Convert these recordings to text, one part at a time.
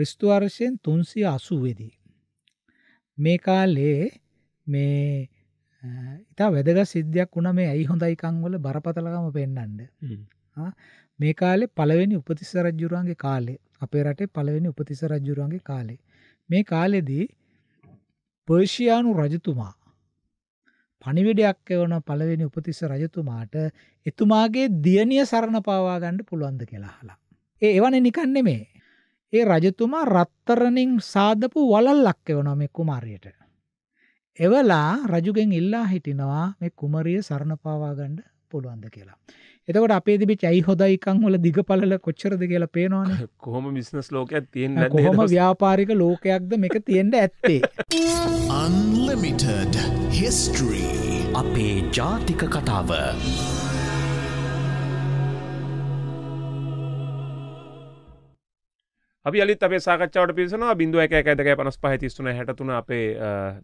ක්‍රිස්තුවර්ශයෙන් තුන්සිය අසුවෙදී. මේ කාලේ මේ ඉතා වැදග සිද්ධයක් වුණ මේ ඇයි හොඳයිකංවල බරපතලකම පෙන්නන්ඩ මේ කාලෙ පළවෙනි උපතිස්සරජ්ජුරුවන්ගේ කාලේ අපේ රටේ පළවෙනි උපතිසරජ්ජුරුවන්ගේ කාලේ මේ කාලෙදී පර්ෂියානු රජතුමා පනිවිඩයක් එවන පළවෙනි උපතිස්ස රජතුමාට එතුමාගේ දියනිය සරණ පාවාගණ්ඩ පුළුවන්ද කියලා හලා ඒ එවන නිකන්නෙ මේ ඒ රජතුමා රත්තරණින් සාදපු වලල්ලක් එවනවා මේ කුමාරියට. එවලා රජුගෙන් ඉල්ලා හිටිනවා මේ කුමරිය සරණ පාවා ගන්න පුළුවන්ද කියලා. එතකොට අපේ තිබිච්ච ඇයි හොදයිකන් වල දිගපළල කොච්චරද කියලා පේනවනේ. කොහොම බිස්නස් ලෝකයක් තියෙන්නේ නැද්ද? කොහොම ව්‍යාපාරික ලෝකයක්ද මේක තියෙන්න ඇත්තේ. Unlimited history අපේ ජාතික කතාව. අපි අලිත් අපේ සාකච්ඡාවට පිසනවා බිඳුව එක ඇදක පනස් පහතිස්තුන හැටතුන අපේ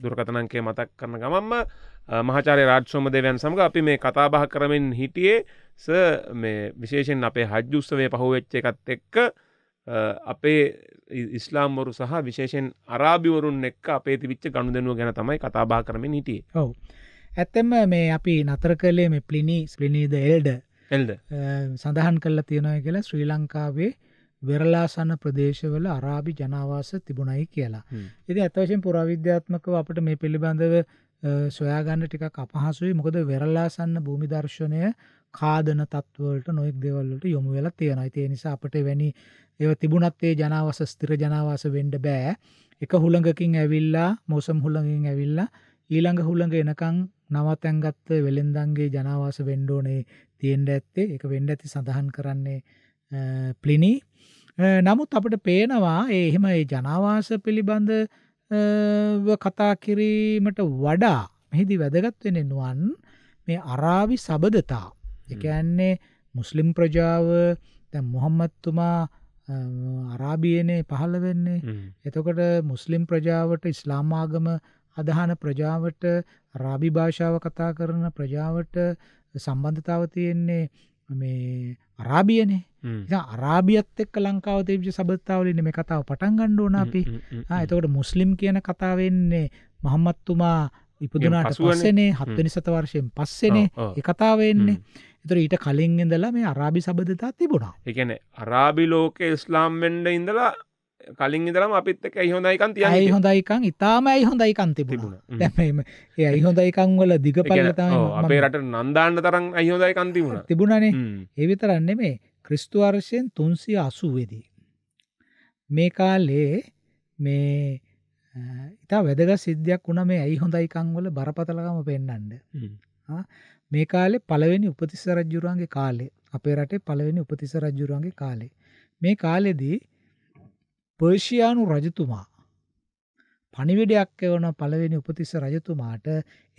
දුරකතනන්ගේ මතක් කරන ගමම්ම මහාචාරය රාජ්ශෝම දෙවන් සමඟ අපි මේ කතාබහ කරමින් හිටියේ ස මේ විශේෂෙන් අපේ හජ්ජුස්සවේ පහුවෙච්ච එකත් එක්ක අපේ ඉස්ලාම්වරු සහ විශේෂෙන් අරාභිවරුන් එක් අපේ තිවිච්ච ගණු දෙනුව ගැන තමයි කතාබා කරමින් හිටිය ඔව ඇත්තෙම මේ අපි නතර කළේ මේ පලිනි ස්පලිනීද එල්ඩ එල්ද සඳහන් කල්ලා තියෙනය කියලා ශ්‍රී ලංකාවේ වෙරලාසන ප්‍රදේශවල අරාබි ජනාවාස තිබුණයි කියලා. ඉතින් අත්වශයෙන් පුරාවිද්‍යාත්මකව අපිට මේ පිළිබඳව සොයාගන්න ටිකක් අපහසුයි. මොකද වෙරලාසන්න භූමි දර්ශනය කාදන තත්වලට නොයෙක් දේවල් වලට යොමු වෙලා තියෙනවා. ඒ නිසා අපිට වෙණි ඒව තිබුණත් ඒ ජනාවාස ස්ථිර ජනාවාස වෙන්න බෑ. එක හුළඟකින් ඇවිල්ලා මෝසම් හුළඟකින් ඇවිල්ලා ඊළඟ හුළඟ එනකන් නවතැන් ගත්ත වෙළෙන්දන්ගේ ජනාවාස වෙන්ඩෝනේ තියෙන්ඩ ඇත්තේ එක වෙන්ඩ ඇති සඳහන් කරන්නේ ප්ලිනී නමුත් අපිට පේනවා ඒ එහෙම ඒ ජනාවාස පිළිබඳ කතා කිරීමට වඩා මෙහිදී වැදගත් වෙන්නේ නුවන් මේ අරාවි සබදතා. ඒ කියන්නේ මුස්ලිම් ප්‍රජාව දැන් මුහම්මද්තුමා අරාබියනේ පහළ වෙන්නේ. එතකොට මුස්ලිම් ප්‍රජාවට ඉස්ලාම් ආගම අදහන ප්‍රජාවට රාබි භාෂාව කතා කරන ප්‍රජාවට සම්බන්ධතාව තියෙන්නේ මේ අරාබියනේ. අරාබියත් එක් ලංකාව තිබ්ජ සබත්තාවලන මේ කතාව පටන් ගණ්ඩෝන අපි එතකොට මුස්ලිම් කියන කතාවෙන්නේ මහම්මත්තුමා ඉපදුනාට පස්සනේ හත්වනි සත වර්ෂයෙන් පස්සනේ එකතාවවෙන්නේ එතර ඊට කලින් ඉඳලා මේ අරාබි සබධතා තිබුණා එකන අරාබි ලෝක ඉස්ලාම් වෙන්ඩ ඉඳලා කලින් ඉදරම අපිත් එක හොඳයිකන් තිය ඇයි හොඳයිකන් ඉතාම ඇයි හොඳයිකන් තිබුණ දැම ඇයි හොඳයිකන් වල දිග පලතම අපේ රට නන්දාන්න තරම් අයි හොඳයිකන් තිබුණ තිබුණනේ ඒවිතරන්නේ මේ ක්‍රිස්තු වර්ෂයෙන් තුන්සිය අසුවේදී. මේ කාලේ මේ ඉතා වැදග සිද්ධයක් වුණ මේ ඇයි හොඳයිකංවල බරපතලකම පෙන්නන්ඩ මේ කාලේ පළවෙනි උපතිස්ස රජ්ජුරුවන්ගේ කාලේ අපේ රටේ පළවෙනි උපතිස රජ්ජුරුවන්ගේ කාලේ මේ කාලෙදී පර්ෂියානු රජතුමා පනිවිඩයක් එවන පළවෙනි උපතිස්ස රජතුමාට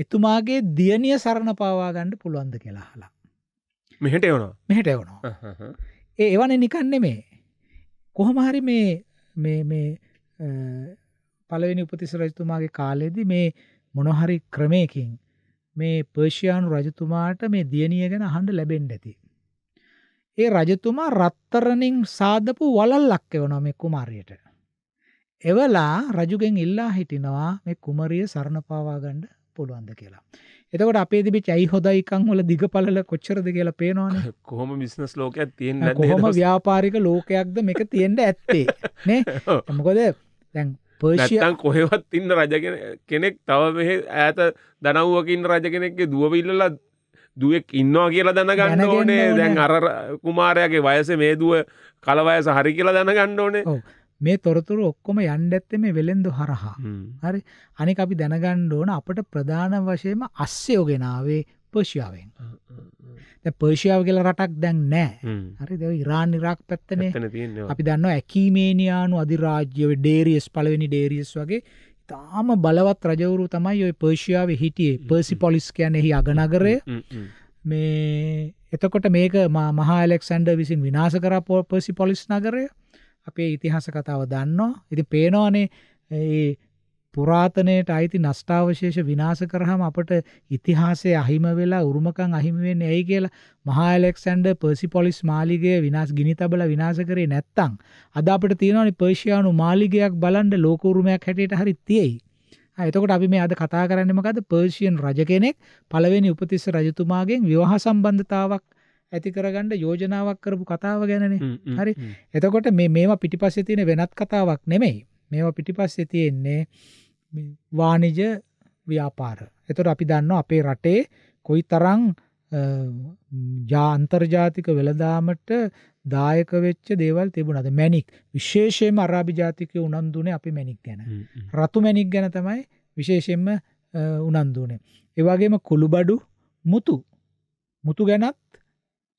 එතුමාගේ දියනිය සරණ පාවාගණ්ඩ පුළුවන්ද කියලා හලා මෙහට එවනවා මෙහට එවනවා ඒ එවන නිකන්න මේ කොහොමහරි මේ මේ මේ පලවෙනි උපතිස රජතුමාගේ කාලෙදි මේ මොනොහරි ක්‍රමයකින් මේ පර්ෂයානු රජතුමාට මේ දියනිය ගැන හන්ඩ ලැබෙන්ඩ ඇති ඒ රජතුමා රත්තරණින් සාධපු වලල්ලක් එවනවා මේ කුමාරයට එවලා රජුගෙන් ඉල්ලා හිටිනවා මේ කුමරිය සරණපාවාගණ්ඩ පුළුවන්ද කියලා. එතකොට අපේ තිබිච්ච ඇයි හොදයිකන් වල දිගපළල කොච්චරද කියලා පේනවනේ. කොහොම බිස්නස් ලෝකයක් තියෙන්න නේද? කොහොම ව්‍යාපාරික ලෝකයක්ද මේක තියෙන්න ඇත්තේ නේ? මොකද දැන් පර්ෂියා නැත්තම් කොහෙවත් ඉන්න රජ කෙනෙක් තව මෙහෙ ඈත දනව්වකින් රජ කෙනෙක්ගේ දුව විල්ලලා දුවෙක් ඉන්නවා කියලා දැනගන්න ඕනේ දැන් අර කුමාරයාගේ වයස මේ දුව කලවයස හරි කියලා දැනගන්න ඕනේ මේ තොරතුරු ඔක්කොම යන්න ඇත්තේ මේ වෙලෙන්දු හරහා. හරි. අනික අපි දැනගන්න ඕන අපට ප්‍රධාන වශයෙන්ම අස්සයෝ ගෙනාවේ පර්ෂියාවෙන්. දැන් පර්ෂියාව කියලා රටක් දැන් නැහැ. හරිද? ඒ ඉරාන් ඉරාක් පැත්තනේ. අපි දන්නවා ඇකීමේනියානු අධිරාජ්‍ය ඩේරියස් පළවෙනි ඩේරියස් වගේ ඉතාම බලවත් රජවරු තමයි ওই පර්ෂියාවේ හිටියේ. පර්සිපොලිස් කියන්නේ එහි අගනගරය. මේ එතකොට මේක මහා ඇලෙක්සැන්ඩර් විසින් විනාශ කරා පර්සිපොලිස් නගරය. අපේ ඉතිහාස කතාව දන්නවා ඉති පේනවානේ ඒ පුරාතනයට අයිති නස්්ටාවශේෂ විනාස කරහම අපට ඉතිහාසේ අහිම වෙලා උරුමකං අහිමිවෙන් ඇයි කියලා මහාලෙක්සන්ඩ පර්සි පොලිස් මාලිගේ විනාස් ගිනි තබල විනාස කරේ නැත්තං. අද අපට තියෙනනි පර්ෂයානු මාලිගයක් බලන්ඩ ලෝකෝරුමයක් හැටට හරි තියෙයි. එතකොට අපි මේ අද කතා කරන්නමකද පර්ෂියන් රජ කෙනෙක් පළවෙනි උපතිස්ස රජතුමාගෙන් විවාහ සම්බන්ධතාවක් ඇති කරගන්න යෝජනාවක් කරපු කතාව ගැනනේ. හරි. එතකොට මේ මේවා පිටිපස්සේ තියෙන වෙනත් කතාවක් නෙමෙයි. මේවා පිටිපස්සේ තියෙන්නේ වාණිජ ව්‍යාපාර. එතකොට අපි දන්නවා අපේ රටේ කොයිතරම් ජා අන්තර්ජාතික වෙළඳාමට දායක වෙච්ච දේවල් තිබුණාද මැණික් විශේෂයෙන්ම අරාබි ජාතිකය උනන්දුනේ අපි මැණික් ගැන රතු මැණික් ගැන තමයි විශේෂයෙන්ම උනන්දුනේ ඒ වගේම කුළුබඩු මුතු මුතු ගැනත්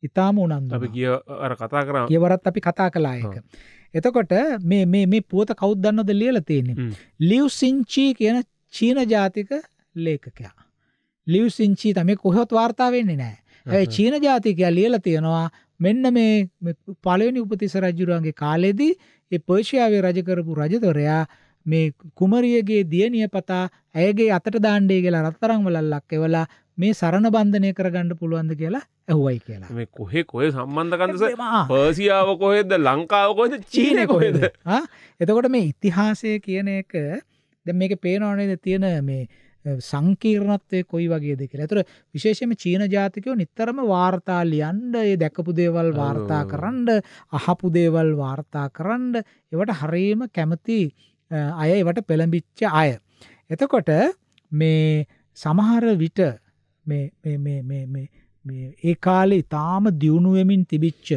ඉතාම උනන්දු අපි කිය අර කතා කර කියවරත් අපි කතා කලායක. එතකොට මේ මේ මේ පුවත කවුද දන්නවද ලියලා තියෙන්නේ? ලිව් සින්චී කියන චීන ජාතික ලේඛකයා. ලිව් සින්චී තමයි කොහෙවත් වාර්තා වෙන්නේ නැහැ. ඒ චීන ජාතිකයා ලියලා තියෙනවා මෙන්න මේ පළවෙනි උපතිස්ස රජුරන්ගේ කාලෙදී ඒ පර්ෂියාවේ රජ කරපු රජදොරයා මේ කුමරියගේ දියණිය පතා ඇයගේ අතට දාණ්ඩේ කියලා රත්තරන් වලල්ලක් එවලා මේ සරණ බන්ධනය කරගන්න පුළුවන්ද කියලා ඇහුවයි කියලා මේ කොහෙ කොය සම්බන්ධකන්දස පර්සියාව කොහෙද ලංකාව කොහෙද චීනය කොහෙද එතකොට මේ ඉතිහාසය කියන එක දැ මේක පේනවනේද තියෙන මේ සංකීර්ණත්වය කොයි වගේද කියලා ඇතුර විශේෂම චීන ජාතිකයෝ නිත්තරම වාර්තා ලියන්ඩ ඒ දැකපු දේවල් වාර්තා කරන්න අහපු දේවල් වාර්තා කරන්න එවට හරීම කැමති අය එවට පෙළඹිච්ච අය. එතකොට මේ සමහර විට ඒ කාලේ ඉතාම දියුණුවමින් තිබිච්ච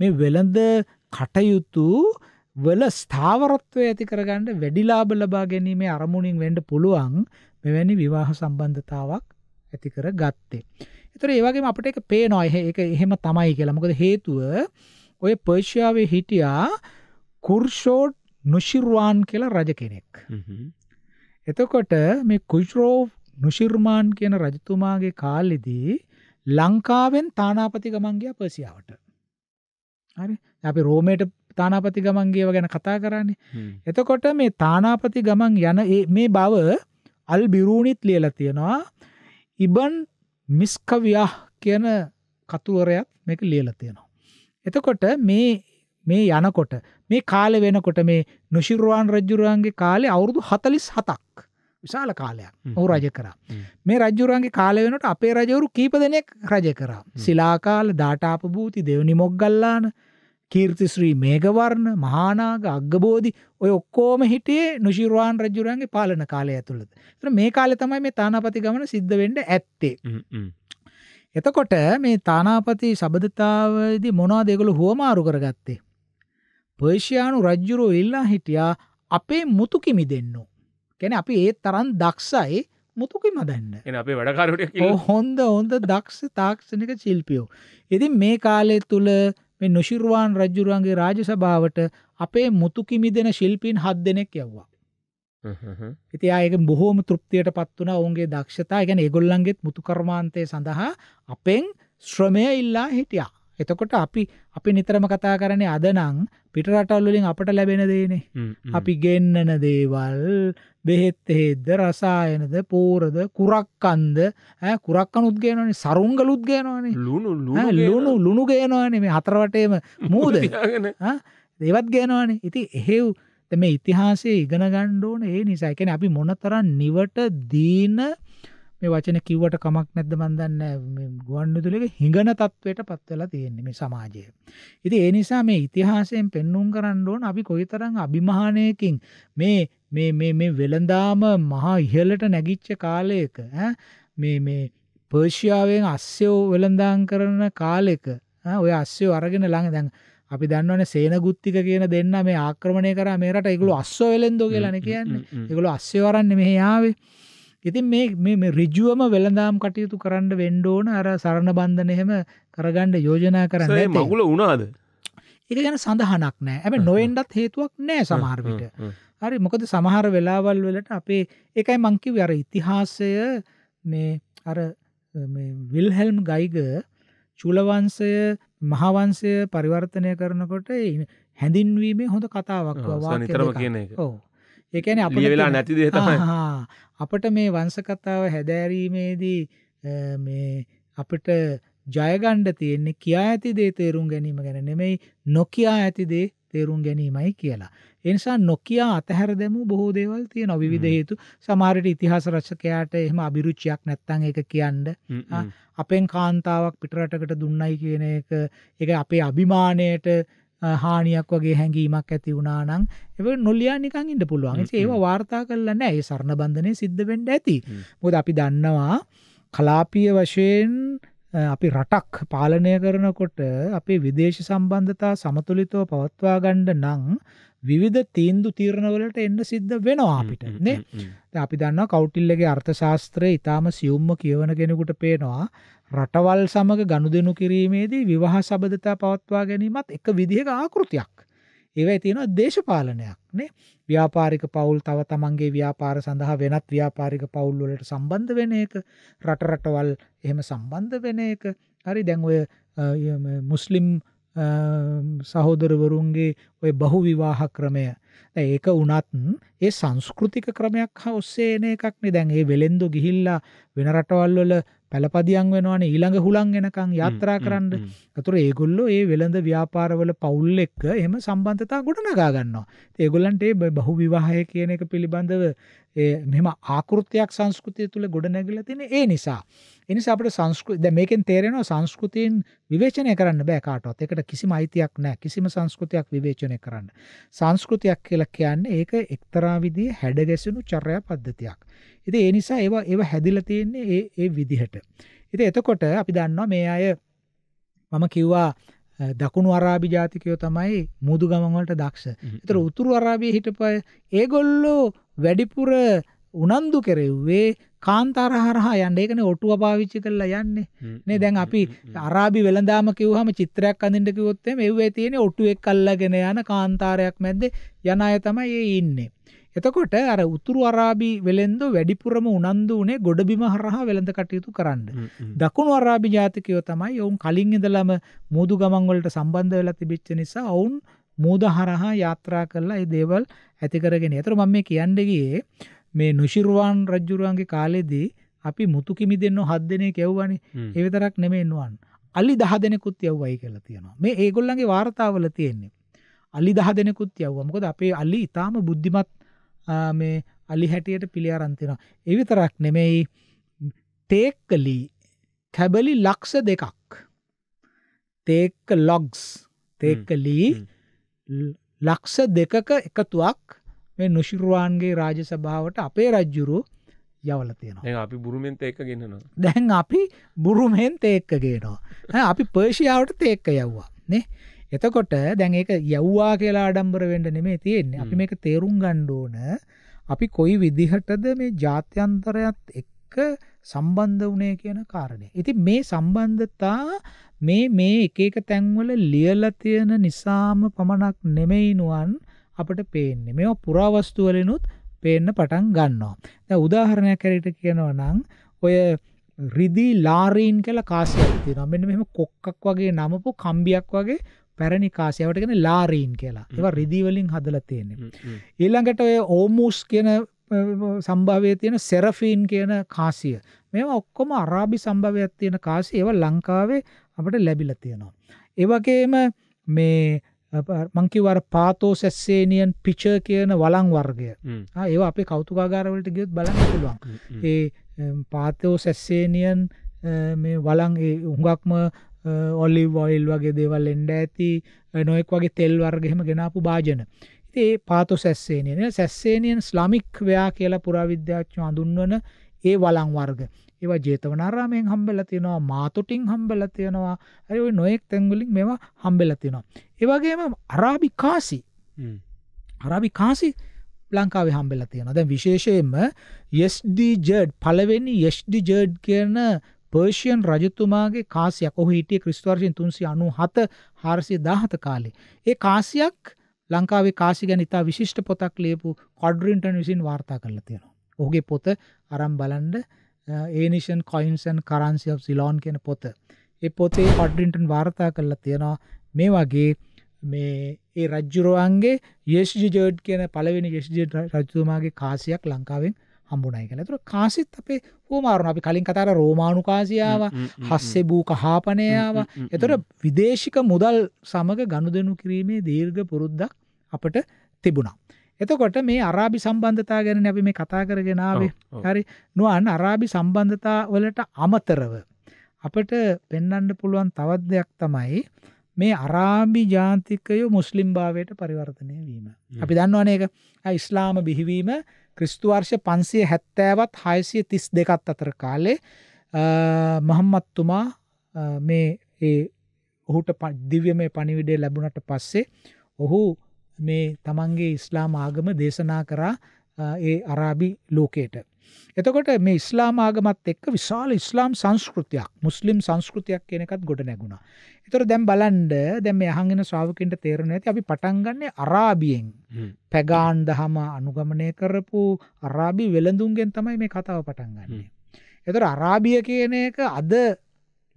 මේ වෙළඳ කටයුතු වල ස්ථාවරත්වය ඇති කරගන්න වැඩිලාබ ලබා ගැනීමේ අරමුණින් වෙන්ඩ පුළුවන් මෙවැනි විවාහ සම්බන්ධතාවක් ඇති කර ගත්තේ. එතර ඒවගේ අපට එක පේ නොයහ එක එහෙම තමයි කියලා මොකද හේතුව ඔය පර්ෂාවේ හිටියා කුර්ෂෝඩ් නුෂිර්වාන් කියලා රජ කෙනෙක්. එතකොට මේ කුෂරෝ් නුෂිර්මාන් කියන රජතුමාගේ කාලෙදී ලංකාවෙන් තානාපති ගමන් ගියා පර්සියාවට. හරි. අපි රෝමයට තානාපති ගමන් ගියව ගැන කතා කරන්නේ. එතකොට මේ තානාපති ගමන් යන මේ බව අල් බිරූනිත් ලියලා තියෙනවා. ඉබන් මිස්කවියා කියන කතුවරයත් මේක ලියලා තියෙනවා. එතකොට මේ මේ යනකොට මේ කාලේ වෙනකොට මේ නුෂිර්වාන් රජුරාන්ගේ කාලේ අවුරුදු 47ක්. විශාල කාලයක් ඔහු රජ කරා මේ රජ්ජුරුවන්ගේ කාල වෙනට අපේ රජවරු කීප දෙනෙක් රජ කරා සිලාකාල දාටාපභූති දෙවනි මොග්ගල්ලාන කීර්තිශ්‍රී මේගවර්ණ මහානාග අග්ගබෝධි ඔය ඔක්කෝම හිටියේ නුශිරවාන් රජුරන්ගේ පාලන කාලය ඇතුළද තර මේ කාලෙ තමයි මේ තානාපති ගමන සිද්ධ වෙන්ඩ ඇත්තේ එතකොට මේ තානාපති සබධතාවදි මොනා දෙගොළු හුවමාරු කරගත්තේ පර්ෂයානු රජ්ජුරෝ ඉල්ලා හිටියා අපේ මුතුකිමි දෙන්නු කැන අපි ඒ තරන් දක්ෂයි මුතුකි මදන්න එ අපේ වැඩකාරට හොඳ හොඳ දක්ෂ තාක්ෂණක ශිල්පියෝ. ඉතින් මේ කාලය තුළ මේ නොශිරවාන් රජ්ජුරුවන්ගේ රාජ සභාවට අපේ මුතුකිමි දෙෙන ශිල්පීන් හත් දෙනෙක් යව්වා. ඉති අයක බොහෝම තෘප්තියට පත් වන ඔවුන්ගේ දක්ෂතා ගැන ඒගොල්ලන්ගෙත් මුතුකර්මාන්තය සඳහා අපෙන් ශ්‍රමය ඉල්ලා හිටියා. එතකොට අපි අපි නිතරම කතා කරන්නේ අද නම් පිටරටල් වලින් අපට ලැබෙන දේනේ. අපි ගෙන්නන දේවල් බෙහෙත් හේද්ද රසායනද පෝරද කුරක්කන්ද ඈ කුරක්කනුත් ගේනවනේ සරුංගලුත් ගේනවනේ. ලුණු ලුණු ලුණු ලුණු ගේනවනේ මේ හතර වටේම මූද. ඈ ඒවත් ගේනවනේ. ඉතින් එහෙව් මේ ඉතිහාසයේ ඉගෙන ගන්න ඕනේ ඒ නිසා. ඒ කියන්නේ අපි මොනතරම් නිවට දීන මේ වචන කිව්වට කමක් නැද්ද මන් දන්නේ මේ ගුවන්විදුලියක හිඟන තත්වයට පත් වෙලා තියෙන්නේ මේ සමාජය. ඉතින් ඒ නිසා මේ ඉතිහාසයෙන් පෙන්눔 කරන්න ඕන අපි කොයිතරම් අභිමානයකින් මේ මේ මේ මේ වෙලඳාම මහා ඉහළට නැගිච්ච කාලයක ඈ මේ මේ පර්ෂියාවෙන් අස්සයෝ වෙලඳාම් කරන කාලෙක ඔය අස්සයෝ අරගෙන ළඟ දැන් අපි දන්නවනේ සේනගුත්තික කියන දෙන්න මේ ආක්‍රමණය කරා මේ රට ඒගොල්ලෝ අස්සෝ වෙලෙන්දෝ කියලානේ කියන්නේ. ඒගොල්ලෝ අස්සෝ වරන්නේ මෙහි ආවේ. ඉතින් මේ මේ ඍජුවම වෙළඳාම් කටයුතු කරන්න වෙන්න ඕන අර සරණ බන්ධන එහෙම කරගන්න යෝජනා කරන්න නැති. මගුල වුණාද? ඒක ගැන සඳහනක් නැහැ. හැබැයි නොවෙන්නත් හේතුවක් නැහැ සමහර විට. හරි මොකද සමහර වෙලාවල් වලට අපේ ඒකයි මං කිව්වේ අර ඉතිහාසය මේ අර මේ විල්හෙල්ම් ගයිග චූලවංශය මහාවංශය පරිවර්තනය කරනකොට හැඳින්වීමේ හොඳ කතාවක් වාක්‍ය දෙකක්. ඔව්. ඒ කියන්නේ අපිට වෙලා නැති දේ තමයි. අපට මේ වංශ කතාව හැදෑරීමේදී මේ අපිට ජයගණ්ඩ තියෙන්නේ කියා ඇති දේ තේරුම් ගැනීම ගැන නෙමෙයි නොකියා ඇති දේ තේරුම් ගැනීමයි කියලා. එනිසා නොකියා අතහැර දැමූ බොහෝ දේවල් තියෙන විවිධ හේතු සමහරට ඉතිහාස රචකයාට එහෙම අභිරුචියක් නැත්තං ඒක කියන්න අපෙන් කාන්තාවක් පිටරටකට දුන්නයි කියන එක ඒක අපේ අභිමානයට හානියක් වගේ හැඟීමක් ඇති වුණා නම් ඒක නොලියා නිකන් ඉන්න පුළුවන්. ඒ ඒව වාර්තා කරලා නැහැ. ඒ සරණ බන්ධනේ සිද්ධ වෙන්න ඇති. මොකද අපි දන්නවා කලාපීය වශයෙන් අපි රටක් පාලනය කරනකොට අපේ විදේශ සම්බන්ධතා සමතුලිතව පවත්වා ගන්න නම් විවිධ තීන්දු තීරණවලට එන්න සිද්ධ වෙනවා අපිට නේ. අපි දන්නවා කෞටිල්‍යගේ අර්ථශාස්ත්‍රය ඊටාම සියුම්ම කියවන කෙනෙකුට පේනවා රටවල් සමග ගනුදෙනු කිරීමේදී විවාහ සබඳතා පවත්වා ගැනීමත් එක විදිහක ආකෘතියක්. ඒවයි තියෙනවා දේශපාලනයක් නේ. ව්‍යාපාරික පවුල් තව තමන්ගේ ව්‍යාපාර සඳහා වෙනත් ව්‍යාපාරික පවුල් වලට සම්බන්ධ වෙන එක රට රටවල් එහෙම සම්බන්ධ වෙන එක හරි දැන් ඔය මුස්ලිම් සහෝදරවරුන්ගේ ওই බහු විවාහ ක්‍රමය ඒක වුණත් ඒ සංස්කෘතික ක්‍රමයක් හා ඔස්සේ එන එකක් නේ දැන් ඒ වෙලෙන්දු ගිහිල්ලා වෙන රටවල් වල පළපදියම් වෙනවනේ ඊළඟ හුලං එනකන් යාත්‍රා කරන්න. ඒතර ඒගොල්ලෝ ඒ වෙළඳ ව්‍යාපාරවල පවුල් එක්ක එහෙම සම්බන්ධතා ගොඩනගා ගන්නවා. ඒගොල්ලන්ට ඒ බහු විවාහය කියන එක පිළිබඳව මෙහෙම ආකෘතියක් සංස්කෘතිය තුල ගොඩනැගිලා තියෙන ඒ නිසා. ඒ නිසා අපිට සංස්කෘතිය දැන් මේකෙන් තේරෙනවා සංස්කෘතියන් විවේචනය කරන්න බෑ කාටවත්. ඒකට කිසිම අයිතියක් නැහැ. කිසිම සංස්කෘතියක් විවේචනය කරන්න. සංස්කෘතියක් කියලා දෙයක් කියන්න ඒක එක්තරා විදිහ හැඩගැසුණු චර්යා පද්ධතියක්. ඉතින් ඒ නිසා ඒවා ඒවා හැදිලා තියෙන්නේ ඒ ඒ විදිහට. ඉතින් එතකොට අපි දන්නවා මේ අය මම කිව්වා දකුණු අරාබි ජාතිකයෝ තමයි මුදු ගමන් වලට දක්ෂ. ඒතර උතුරු අරාබියේ හිටපය ඒගොල්ලෝ වැඩිපුර උනන්දු කෙරෙව්වේ කාන්තාර හරහා යන්න. ඒකනේ ඔටුව පාවිච්චි කරලා යන්නේ. නේ දැන් අපි අරාබි වෙළඳාම කිව්වහම චිත්‍රයක් අඳින්න කිව්වොත් එමේ එව්වේ තියෙන ඔටුවෙක් අල්ලගෙන යන කාන්තාරයක් මැද්දේ යන අය තමයි ඒ ඉන්නේ. එතකොට අර උතුරු අරාබි වෙළෙන්දෝ වැඩිපුරම උනන්දු වුණේ ගොඩබිම හරහා වෙළඳ කටයුතු කරන්න. දකුණු අරාබි ජාතිකයෝ තමයි ඔවුන් කලින් ඉඳලම මූදු ගමන් වලට සම්බන්ධ වෙලා තිබිච්ච නිසා ඔවුන් මූද හරහා යාත්‍රා කරලා ඒ දේවල් ඇති කරගෙන. ඒතර මම මේ කියන්නේ ගියේ මේ නුෂිරුවන් රජ්ජුරුවන්ගේ කාලෙදී අපි මුතුකිමි දෙන්න හත් දෙනෙක් යව්වනේ. ඒ විතරක් නෙමෙයි නුවන්. අලි 10 දෙනෙකුත් යව්වයි කියලා තියෙනවා. මේ ඒගොල්ලන්ගේ වார்த்தාවල තියෙන්නේ. අලි 10 දෙනෙකුත් යව්වා. මොකද අපේ අලි ඊටාම බුද්ධිමත් මේ අලි හැටියට පිළියරන් තියෙනවා. ඒ විතරක් නෙමෙයි තේක්කලි කැබලි ලක්ෂ දෙකක්. තේක්ක ලොග්ස් තේක්කලි ලක්ෂ දෙකක එකතුවක් මේ නුෂිරුවන්ගේ රාජසභාවට අපේ රජ්ජුරු යවල තියෙනවා අපි බුරුමෙන් ඒක ගෙන්නවා දැන් අපි බුරුමෙන් තේක්ක ගේනවා අපි පර්ෂියාවට තේක්ක යව්වා නේ එතකොට දැන් ඒක යව්වා කියලා ආඩම්බර වෙන්න නෙමෙයි තියෙන්නේ. අපි මේක තේරුම් ගන්න ඕන අපි කොයි විදිහටද මේ ජාත්‍යන්තරයත් එක්ක සම්බන්ධ වුණේ කියන කාරණේ. ඉතින් මේ සම්බන්ධතා මේ මේ එක එක තැන්වල ලියලා තියෙන නිසාම පමණක් නෙමෙයි නුවන් අපට පේන්නේ මෙ පුරාවස්තුවලනුත් පේන්න පටන් ගන්නවා. ද උදාහරණයක් කැරට කියනව නං ඔය රිදිී ලාරීන් කළ කාසියති නමෙන් මෙම කොක්කක් වගේ නමපු කම්බියක් වගේ පැරණි කාසියවටගෙන ලාරීන් කියලා ඒවා රිදිවලින් හදල තියෙන්නේ. ඊළඟට ඔය ඕමූස් කියන සම්භාවය තියෙන සෙරෆීන් කියන කාසිය මෙ ඔක්කොම අරාබි සම්භවයක් තියෙන කාසි ඒව ලංකාවේ අපට ලැබිල තියෙනවා. ඒවගේම මේ මං කිව්ව අර පාතෝසැස්සේනියන් පිචර් කියන වළං වර්ගය. ඒව අපේ කෞතුකාගාරවලට ගියොත් බලන්න පුළුවන්. ඒ පාතෝසැස්සේනියන් මේ වළං ඒ හුඟක්ම ඔලිව් ඔයිල් වගේ දේවල් එන්න ඇති නොයෙක් වගේ තෙල් වර්ග එහෙම ගෙනාපු භාජන. ඉතින් ඒ පාතෝසැස්සේනියන් සැස්සේනියන් ස්ලාමික් ව්‍යා කියලා පුරාවිද්‍යාඥයෝ හඳුන්වන ඒ වළං වර්ග. ඒවා ජේතවනාරාමයෙන් හම්බෙලා තියෙනවා මාතුටින් හම්බෙලා තියෙනවා හරි ওই නොයෙක් තැන් වලින් මේවා හම්බෙලා තියෙනවා ඒ වගේම අරාබි කාසි අරාබි කාසි ලංකාවේ හම්බෙලා තියෙනවා දැන් විශේෂයෙන්ම SDජඩ් පළවෙනි SDජඩ් කියන පර්ෂියන් රජතුමාගේ කාසියක් ඔහු හිටියේ ක්‍රිස්තු වර්ෂයෙන් 397 417 කාලේ ඒ කාසියක් ලංකාවේ කාසි ගැන ඉතා විශිෂ්ට පොතක් ලියපු කොඩ්රින්ටන් විසින් වාර්තා කරලා තියෙනවා ඔහුගේ පොත අරන් බලන්න ඒනිෂන් කොයින්සන් කරන්සි of සිලෝන් කියන පොත ඒ පොතේ හොඩ්ඩින්ටන් වාර්තා කරලා තියෙනවා මේ වගේ මේ ඒ රජ්ජුරුවන්ගේ යේෂජජෝඩ් කියන පලවෙනි යේෂජ රජතුමාගේ කාසියක් ලංකාවෙන් හම්බුණයි කළ තුර කාසිත් අපේ හෝමාරුණ අපි කලින් කතර රෝමාණු කාසියාව හස්සේ බූ කහාපනයාව එතොට විදේශික මුදල් සමඟ ගණු දෙනු කිරීමේ දීර්ඝ පුරුද්දක් අපට තිබුණා. එතකොට මේ අරාබි සම්බන්ධතා ගැන අපි මේ කතා කරගෙන ආවේ. හරි. නුවන් අරාබි සම්බන්ධතා වලට අමතරව අපිට පෙන්වන්න පුළුවන් තවත් දෙයක් තමයි මේ අරාබි ජාතිකයෝ මුස්ලිම් භාවයට පරිවර්තනය වීම. අපි දන්නවනේ ඒක. ඉස්ලාම බිහිවීම ක්‍රිස්තු වර්ෂ 570වත් 632ත් අතර කාලේ මහම්මත්තුමා මේ ඒ ඔහුට දිව්‍යමය පණිවිඩය ලැබුණට පස්සේ ඔහු මේ තමන්ගේ ඉස්ලාම ආගම දේශනා කරා ඒ අරාබි ලෝකයට. එතකොට මේ ඉස්ලාම ආගමත් එක්ක විශාල ඉස්ලාම් සංස්කෘතියක් මුස්ලිම් සංස්කෘතියක් කියන එකත් ගොඩ නැගුණා. ඒතර දැන් බලන්න දැන් මේ අහගෙන ශ්‍රාවකින්ට තේරෙන්නේ නැති අපි පටන් ගන්නේ අරාබියෙන්. පැගාන් දහම අනුගමනය කරපු අරාබි වෙළඳුන්ගෙන් තමයි මේ කතාව පටන් ගන්නෙ. ඒතර අරාබිය කියන එක අද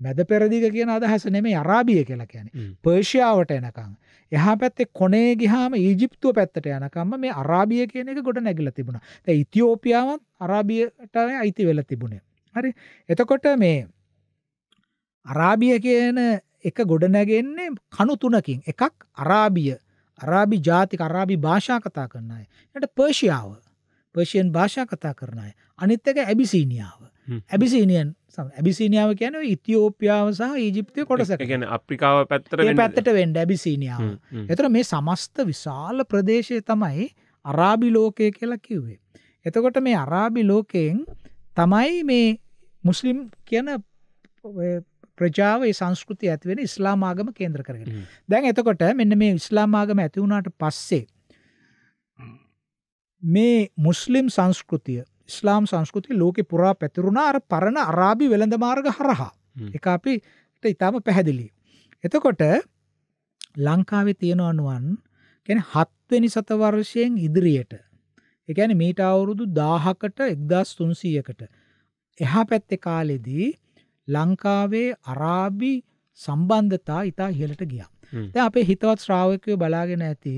මැද පෙරදිග කියන අදහස නෙමෙයි අරාබිය කියලා කියන්නේ. පර්ෂියාවට එනකන්. එහා පැත්තේ කොනේ ගිහාම ඊජිප්තුව පැත්තට යනකම්ම මේ අරාබිය කියන එක ගොඩ නැගිලා තිබුණා. දැන් ඉතියෝපියාවත් අරාබියට අයිති වෙලා තිබුණේ. හරි. එතකොට මේ අරාබිය කියන එක ගොඩ නැගෙන්නේ කණු තුනකින්. එකක් අරාබිය, අරාබි ජාතික අරාබි භාෂා කතා කරන අය. ඊට පර්ෂියාව, පර්ෂියන් භාෂා කතා කරන අය. අනිත් එක ඇබිසීනියාව. ඇබිසිනියන් ඇබිසිනියාව කියන ඉතිෝපියාව සහ ඊජිප්තිය කොටස ගැන අප්‍රිකාව පැත්තර පැත්තට වෙන්ඩ ඇබිසිනියාව එතර මේ සමස්ත විශාල ප්‍රදේශය තමයි අරාබි ලෝකය කියලා කිව්වේ. එතකොට මේ අරාබි ලෝකයෙන් තමයි මේ මුස්ලිම් කියන ප්‍රජාව සංස්කෘති ඇතිවෙන ඉස්ලාමාගම කේන්ද්‍ර කරගෙන දැන් එතකොට මෙන්න මේ ඉස්ලාමාගම ඇතිවුණට පස්සේ මේ මුස්ලිම් සංස්කෘතිය ඉස්ලාම් සංස්කෘති ලෝකෙ පුරා පැතිරුණා අර පරණ අරාබි වෙළඳ මාර්ග හරහා. එක අපිට ඉතාම පැහැදිලි. එතකොට ලංකාවේ තියෙන අනුවන් කැන හත්වෙනි සතවර්ෂයෙන් ඉදිරියට. එකැන මීට අවුරුදු දාහකට එක්දස් තුන්සීයකට. එහා පැත්තෙ කාලෙදී ලංකාවේ අරාබි සම්බන්ධතා ඉතා ඉහලට ගියා. ද අපේ හිතවත් ශ්‍රාවකය බලාගෙන ඇති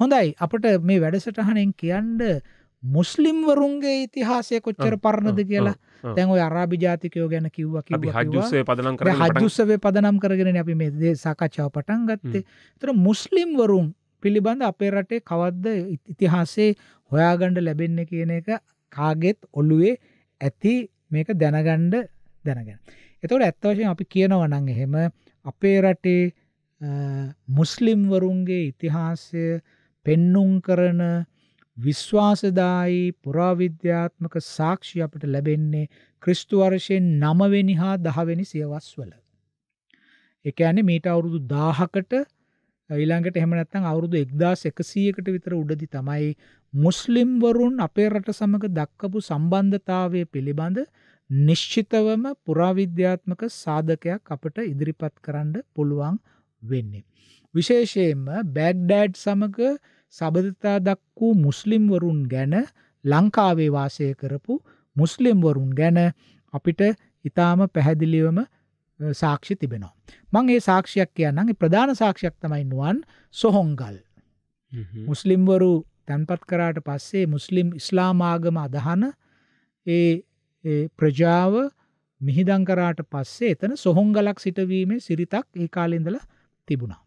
හොඳයි අපට මේ වැඩසටහනෙන් කියන්ඩ මුස්ලිම්වරුන්ගේ ඉතිහාසය කොච්චර පරණද කියලා දැන් ඔය අරාබි ජාතිකයෝ ගැන කිව්වා කිව්වා හජ්ජුස්සේ පදනම් කරගෙන හජ්ජුස්සේ පදනම් කරගෙන අපි මේ දේ සාකච්ඡාව පටන් ගත්තේ. ඒතර මුස්ලිම්වරුන් පිළිබඳ අපේ රටේ කවද්ද ඉතිහාසයේ හොයාගන්න ලැබෙන්නේ කියන එක කාගෙත් ඔළුවේ ඇති මේක දැනගන්න දැනගෙන. එතකොට ඇත්ත වශයෙන් අපි කියනවා නම් එහෙම අපේ රටේ මුස්ලිම්වරුන්ගේ ඉතිහාසය පෙන්නුම් කරන විශ්වාසදායි පුරාවිද්‍යාත්මක සාක්ෂි අපට ලැබෙන්නේ ක්‍රිස්තු වර්ෂයෙන් 9 වෙනි හා 10 වෙනි සියවස්වල. ඒ කියන්නේ මේට අවුරුදු 1000කට ඊළඟට එහෙම නැත්නම් අවුරුදු 1100කට විතර උඩදී තමයි මුස්ලිම් වරුන් අපේ රට සමග දක්වපු සම්බන්ධතාවය පිළිබඳ නිශ්චිතවම පුරාවිද්‍යාත්මක සාධකයක් අපට ඉදිරිපත් කරන්න පුළුවන් වෙන්නේ. විශේෂයෙන්ම බැග්ඩෑඩ් සමග සබඳතා දක්වූ මුස්ලිම්වරුන් ගැන ලංකාවේ වාසය කරපු මුස්ලිම්වරුන් ගැන අපිට ඉතාම පැහැදිලිවම සාක්ෂි තිබෙනවා. මං ඒ සාක්ෂයක් කියන්න ප්‍රධාන සාක්ෂයක් තමයි නුවන් සොහොංගල්. මුස්ලිම්වරු තැන්පත් කරාට පස්සේ මුස්ලිම් ඉස්ලාමාගම අදහන ඒ ප්‍රජාව මිහිදං කරාට පස්සේ එතන සොහොංගලක් සිටවීමේ සිරිතක් ඒ කාලෙඳල තිබුණා.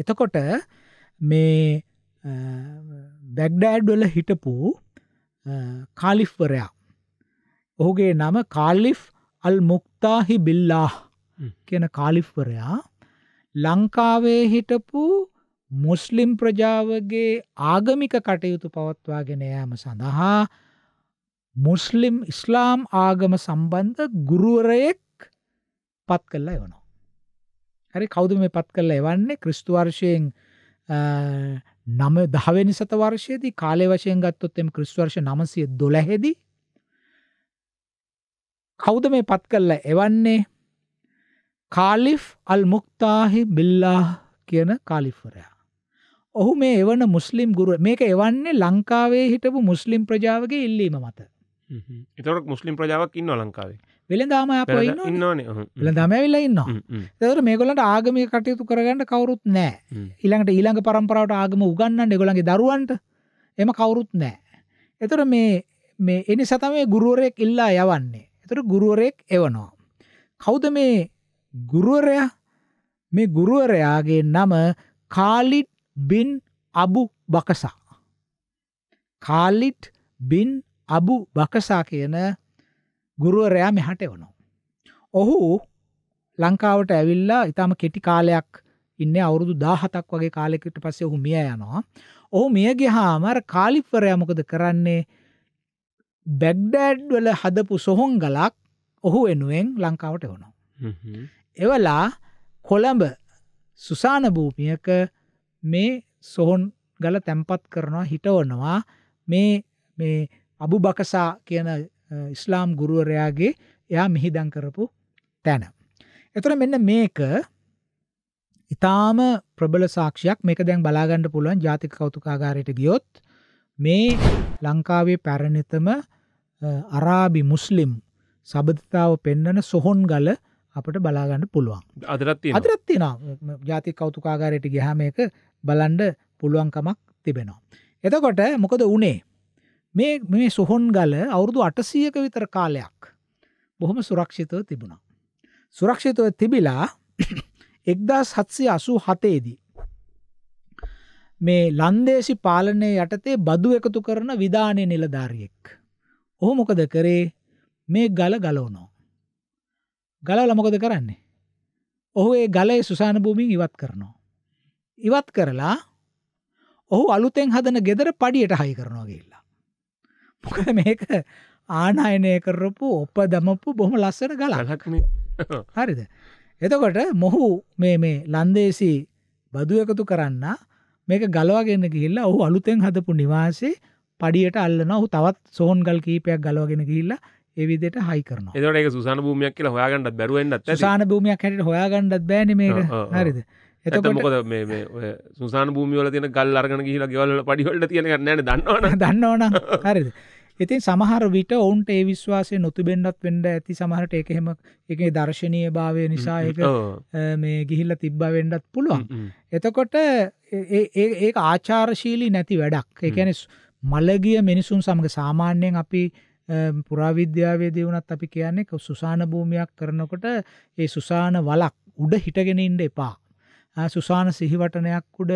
එතකොට මේ බැග්ඩෑඩ්වල හිටපු කාලිෆ්වරයා ඔහුගේ නම කාලිෆ් අල් මුක්තාහි බිල්ලා කියන කාලිෆ්වරයා ලංකාවේ හිටපු මුස්ලිම් ප්‍රජාවගේ ආගමික කටයුතු පවත්වාගෙන ෑම සඳහා මුස්ලිම් ඉස්ලාම් ආගම සම්බන්ධ ගුරුවරයෙක් පත් කරලා එවනවා. හරි කෞුද මේ පත් කරලා එවන්නේ ක්‍රිස්තුවර්ශයෙන් නම දහවැනි සත වර්ෂයේදී කාලය වශයෙන් ගත්තොත් එම ක්‍රිස්වර්ෂ නමසය දොළහෙදී කෞද මේ පත් කරල එවන්නේ කාලිෆ් අල් මුක්තාහි බිල්ලා කියන කාලිෆ්වරයා. ඔහු මේ එවන මුස්ලිම් ගුරුව මේක එවන්නේ ලංකාවේ හිටපු මුස්ලිම් ප්‍රජාවගේ ඉල්ලීම මත එතකොට මුස්ලිම් ප්‍රජාවක් ඉන්න ලංකාවේ වෙළඳාම අපෝ ඉන්නවා ඉන්නෝනේ වෙළඳාම ඇවිල්ලා ඉන්නවා ඒතකොට මේගොල්ලන්ට ආගමික කටයුතු කරගන්න කවුරුත් නැහැ ඊළඟට ඊළඟ પરම්පරාවට ආගම උගන්වන්න ඒගොල්ලන්ගේ දරුවන්ට එම කවුරුත් නැහැ ඒතකොට මේ මේ එනිසා තමයි ගුරුවරයෙක් ඉල්ලා යවන්නේ ඒතකොට ගුරුවරයෙක් එවනවා කවුද මේ ගුරුවරයා මේ ගුරුවරයාගේ නම කාලිඩ් බින් අබු බකසා කාලිඩ් බින් අබු බකසා කියන ගුරුවරයා මෙහට එවනවා. ඔහු ලංකාවට ඇවිල්ලා ඉතාම කෙටි කාලයක් ඉන්න අවුරුදු දාහතක් වගේ කාලෙකට පස්සේ ඔහු මිය යනවා. ඔහු මියගේ හාමර කාලිප්වරයා මොකද කරන්නේ බැග්ඩෑඩ් වල හදපු සොහොන් ගලක් ඔහු එනුවෙන් ලංකාවට එවනවා. එවලා කොළඹ සුසාන භූමියක මේ සොහොන් ගල තැම්පත් කරනවා හිටවනවා මේ අබු බකසා කියන ඉස්ලාම් ගුරුවරයාගේ එයා මිහිදං කරපු තැන. එතුර මෙන්න මේක ඉතාම ප්‍රබල සාක්ෂයක් මේක දැන් බලාගණඩ පුළුවන් ජාතික කෞතුකාගාරයට ගියොත් මේ ලංකාවේ පැරණිතම අරාබි මුස්ලිම් සබධතාව පෙන්නන සොහොන් ගල අපට බලාගන්න පුළුවන් අදරත් අදරත්තින ජාති කෞතුකාගාරයට ගහම එක බලන්ඩ පුළුවන්කමක් තිබෙනවා. එතකොට මොකද උනේ මේ මේ සොහොන් ගල අවුරුදු අටසීයක විතර කාලයක් බොහොම සුරක්ෂිතව තිබුණා. සුරක්ෂිතව තිබිලා එක්දා සත්සය අසු හතේදී. මේ ලන්දේසි පාලනය යටතේ බදු එකතු කරන විධානය නිලධාරියෙක්. ඔහු මොකද කරේ මේ ගල ගලෝනෝ. ගලල මොකද කරන්නේ. ඔහු ඒ ගලේ සුසාන භූමින් ඉවත් කරනවා. ඉවත් කරලා ඔහු අලුතෙන් හදන ගෙදර පඩියට හයි කරනවා කියලා. මොකද මේක ආනයනය කරපු ඔප දමපු බොහොම ලස්සන ගලක් හරිද එතකොට මොහු මේ මේ ලන්දේසි බදු එකතු කරන්න මේක ගලවගෙන ගිහිල්ලා ඔහු අලුතෙන් හදපු නිවාසේ පඩියට අල්ලන ඔහු තවත් සෝන් ගල් කීපයක් ගලවගෙන ගිහිල්ලා ඒ විදිහට හයි කරනවා. එතකොට ඒක සුසාන භූමියක් කියලා හොයාගන්නත් බැරුව වෙන්නත් ඇති. සුසාන භූමියක් හැටියට හොයාගන්නත් බෑනේ මේක. හරිද? එතකොට මොකද මේ සුසාන භූමියෝල තියෙන ගල් අරගන කියලා ගෙවල්ල පඩිවලට තියෙන නෑන දන්නවන දන්නවන හරිද ඉතින් සමහර විට ඔවුන්ට ඒ විශ්වාසය නොතිබෙන්ඩත් වෙන්ඩ ඇති සමහරට එක එහෙම එක දර්ශනය භාවය නිසා එක මේ ගිහිල්ල තිබ්බ වෙන්ඩත් පුළුවන් එතකොට ඒ ආචාර්ශීලි නැති වැඩක් එකන මල්ලගිය මිනිසුන් සමඟ සාමාන්‍යයෙන් අපි පුරාවිද්‍යාවේදී වුණත් අපි කියන්නේ සුසාන භූමයක් කරනකොට ඒ සුසාන වලක් උඩ හිටගෙනඉන්ඩ එපා සුසාන සිහිවටනයක් උඩ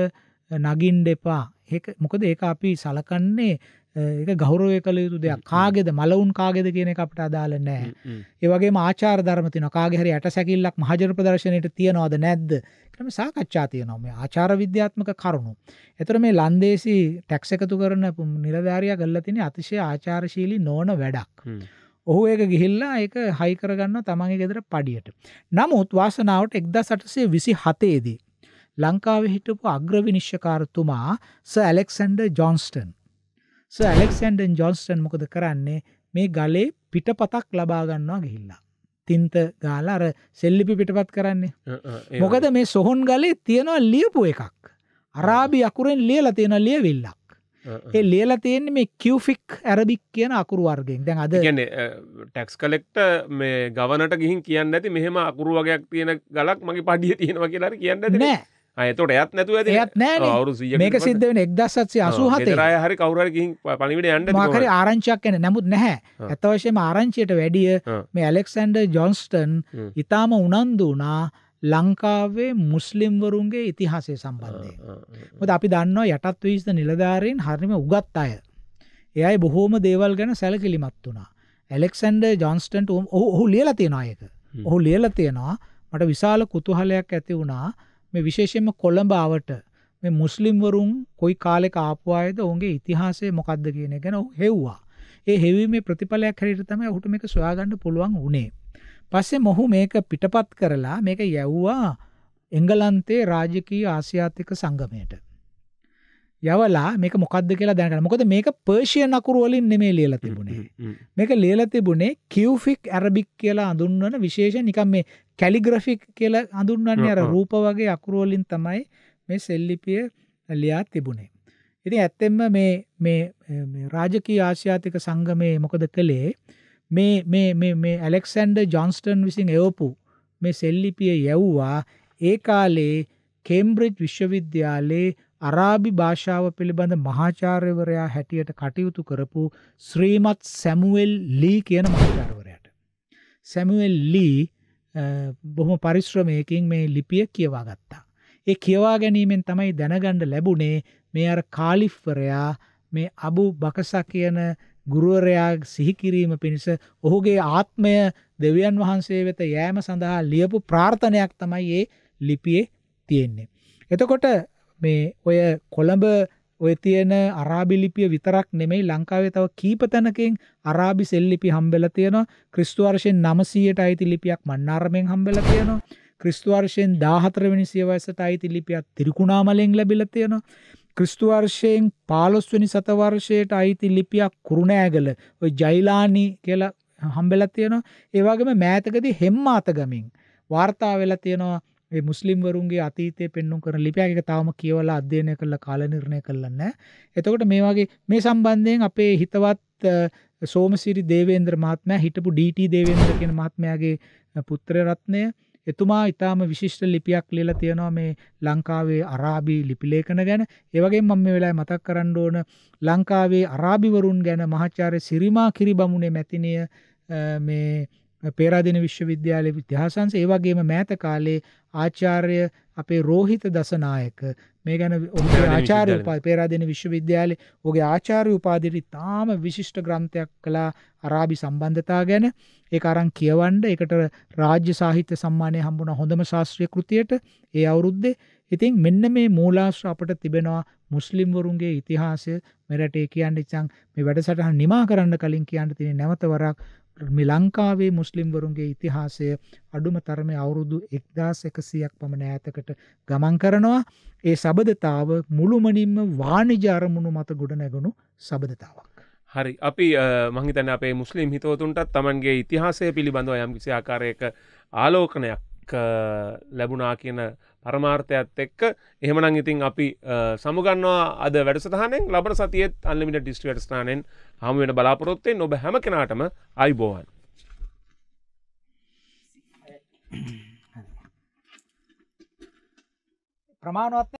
නගින්න එපා. ඒක මොකද ඒක අපි සලකන්නේ ඒක ගෞරවය කළ යුතු දෙයක්. කාගේද මලවුන් කාගේද කියන එක අපිට අදාළ නැහැ. ඒ වගේම ආචාර ධර්ම තියෙනවා. කාගේ හරි ඇටසැකිල්ලක් මහජන ප්‍රදර්ශනයේට තියනවද නැද්ද කියලා මේ සාකච්ඡා තියෙනවා. මේ ආචාර විද්‍යාත්මක කරුණු. ඒතර මේ ලන්දේසි ටැක්ස් එකතු කරන නිලධාරියා කරලා තියෙන අතිශය ආචාරශීලී නොවන වැඩක්. ඔහු ඒක ගිහිල්ලා ඒක හයි කරගන්නවා තමන්ගේ ගෙදර පඩියට. නමුත් වාසනාවට 1827 දී ලංකාවේ හිටපු අග්‍ර විනිශ්චයකාරතුමා sir Alexander Johnston sir Alexander Johnston මොකද කරන්නේ මේ ගලේ පිටපතක් ලබා ගන්නවා ගිහිල්ලා. තින්ත ගාලා අර සෙල්ලිපි පිටපත් කරන්නේ. මොකද මේ සොහොන් ගලේ තියනවා ලියපු එකක්. අරාබි අකුරෙන් ලියලා තියෙන ලියවිල්ලක්. ඒ ලියලා තියෙන්නේ මේ කිව්ෆික් ඇරබික් කියන අකුරු වර්ගෙන් දැන් අද කියන්නේ ටැක්ස් කලෙක්ට මේ ගවනට ගිහින් කියන්න ඇති මෙහෙම අකුරු වගයක් තියෙන ගලක් මගේ පඩිය තියෙනවා කියලා කියන්න ඇති නෑ ඇතොට එයත් නැතුව ඇත් නෑ මේක සිද්ධ වෙන එක්දස්සත්සේ අසුහත හරි කවර පලිට යන්න මකර ආරංචයක් යන නමුත් නැහැ ඇතවශයම ආරංචයට වැඩිය මේ ඇලෙක්සන්ඩර් ජොන්ස්ටන් ඉතාම උනන්දු වනා ලංකාවේ මුස්ලිම්වරුන්ගේ ඉතිහාසය සම්බන්ධය මොද අපි දන්නවා යටත් වීශද නිලධාරීන් හරිම උගත් අය එයයි බොහෝම දේවල් ගැන සැලකිලිමත් වුණා ඇලෙක්සන්ඩ ජොන්ස්ටන්ට ඔහු ලියල තියෙනයක ඔහු ලියල තියෙනවා මට විශාල කුතුහලයක් ඇති වුණා මේ විශේෂයෙන්ම කොළඹාවට මේ මුස්ලිම්වරුන් කොයි කාලෙක ආපවායද ඔුන්ගේ ඉතිහාසය මොකක්ද කියන ගැන හෙව්වා ඒ හෙවීමේ ප්‍රතිඵලයක් හරිට තම හුට මේක සොයාගන්න පුළුවන් වනේ පස්සේ මොහු මේක පිටපත් කරලා මේක යැව්වා එංගලන්තේ රාජකීය ආසියාතික සංගමයට. යවලා මේක මොකක්ද කියලා දැනගන්න. මොකද මේක පර්ෂියන් අකුරු වලින් නෙමෙයි ලියලා තිබුණේ. මේක ලියලා තිබුණේ කියුෆික් ඇරබික් කියලා හඳුන්වන විශේෂ නිකන් මේ කැලිග්‍රැෆික් කියලා හඳුන්වන්නේ අර රූප වගේ අකුරු වලින් තමයි මේ සෙල්ලිපිය ලියා තිබුණේ. ඉතින් ඇත්තෙන්ම මේ මේ රාජකීය ආසියාතික සංගමයේ මොකද කළේ? මේ මේ මේ මේ ඇලෙක්සැන්ඩර් ජොන්ස්ටන් විසින් එවපු මේ සෙල්ලිපිය යැව්වා ඒ කාලේ කේම්බ්‍රිජ් විශ්වවිද්‍යාලයේ අරාබි භාෂාව පිළිබඳ මහාචාර්යවරයා හැටියට කටයුතු කරපු ශ්‍රීමත් සැමුවෙල් ලී කියන මහාචාර්යවරයාට සැමුවෙල් ලී බොහොම පරිශ්‍රමයකින් මේ ලිපිය කියවා ගත්තා. ඒ කියවා ගැනීමෙන් තමයි දැනගන්න ලැබුණේ මේ අර කාලිෆ්වරයා මේ අබු බකසා කියන ගුරුවරයා සිහිකිරීම පිණිස ඔහුගේ ආත්මය දෙවියන් වහන්සේ වෙත යෑම සඳහා ලියපු ප්‍රාර්ථනයක් තමයි ඒ ලිපියේ තියෙන්නේ. එතකොට මේ ඔය කොළඹ ඔය තියෙන අරාබි ලිපිය විතරක් නෙමෙයි ලංකාවේ තව කීප තැනකින් අරාබි සෙල් ලිපි හම්බෙලා තියෙනවා ක්‍රිස්තු වර්ෂයෙන් 900ට අයිති ලිපියක් මන්නාරමෙන් හම්බෙලා තියෙනවා ක්‍රිස්තු වර්ෂයෙන් 14 වෙනි සියවසට අයිති ලිපියක් තිරිකුණාමලෙන් ලැබිලා තියෙනවා ක්‍රිස්තු වර්ෂයෙන් 15 වෙනි සතවර්ෂයට අයිති ලිපියක් කුරුණෑගල ওই ජයිලානි කියලා හම්බෙලා තියෙනවා. ඒ වගේම මෑතකදී හෙම්මාත ගමෙන් වාර්තා වෙලා තියෙනවා මේ මුස්ලිම් වරුන්ගේ අතීතය පෙන්වුම් කරන ලිපියක් එක තාම කියවලා අධ්‍යයනය කරලා කාල නිර්ණය කළා නැහැ. එතකොට මේ වගේ මේ සම්බන්ධයෙන් අපේ හිතවත් සෝමසිරි දේවේන්ද්‍ර මහත්මයා හිටපු ඩීටී දේවේන්ද්‍ර කියන මහත්මයාගේ පුත්‍ර රත්නය එතුමා ඉතාම විශිෂ්ට ලිපියක් ලියලා තියෙනවා මේ ලංකාවේ අරාබි ලිපිලේඛන ගැන. ඒ වගේම මම මේ වෙලාවේ මතක් කරන්න ඕන ලංකාවේ අරාබිවරුන් ගැන මහාචාර්ය සිරිමා කිරිබමුණේ මැතිණිය මේ පේරාදෙණි විශ්වවිද්‍යාලයේ ඉතිහාසංශ ඒ වගේම මෑත කාලේ ආචාර්ය අපේ රෝහිත දසනායක මේ ගැන ඔහුගේ ආචාර්ය උපාධි පේරාදෙණිය විශ්වවිද්‍යාලයේ ඔහුගේ ආචාර්ය උපාධියට ඉතාම විශිෂ්ට ග්‍රන්ථයක් කළා අරාබි සම්බන්ධතා ගැන ඒක අරන් කියවන්න ඒකට රාජ්‍ය සාහිත්‍ය සම්මානය හම්බුණා හොඳම ශාස්ත්‍රීය කෘතියට ඒ අවුරුද්දේ ඉතින් මෙන්න මේ මූලාශ්‍ර අපට තිබෙනවා මුස්ලිම්වරුන්ගේ ඉතිහාසය මෙරටේ කියන්න ඉතින් මේ වැඩසටහන නිමා කරන්න කලින් කියන්න තියෙන නැවත වරක් මේ ලංකාවේ මුස්ලිම්වරුන්ගේ ඉතිහාසය අඩුම තරමේ අවුරුදු 1100ක් පමණ ඈතකට ගමන් කරනවා. ඒ සබදතාව මුළුමනින්ම වාණිජ අරමුණු මත ගොඩනැගුණු සබදතාවක්. හරි අපි මහිතන අපේ මුස්ලිම් හිතවතුන්ටත් තමන්ගේ ඉතිහාසය පිළිබඳව යම්කිසි ආකාරයක ආලෝකනයක් ලැබුණා කියන පරමාර්ථයත් එක්ක එහෙමනං ඉතින් අපි සමුගන්නවා අද වැඩසටහනෙන් ලබන සතියත් අල්ලිමිට ඩිස්ට්‍රියට ස්ථානෙන් හම වෙන බලාපොරොත්තේ නොබ හැම කෙනාටම අයිබෝවන් ප්‍රමාණවත්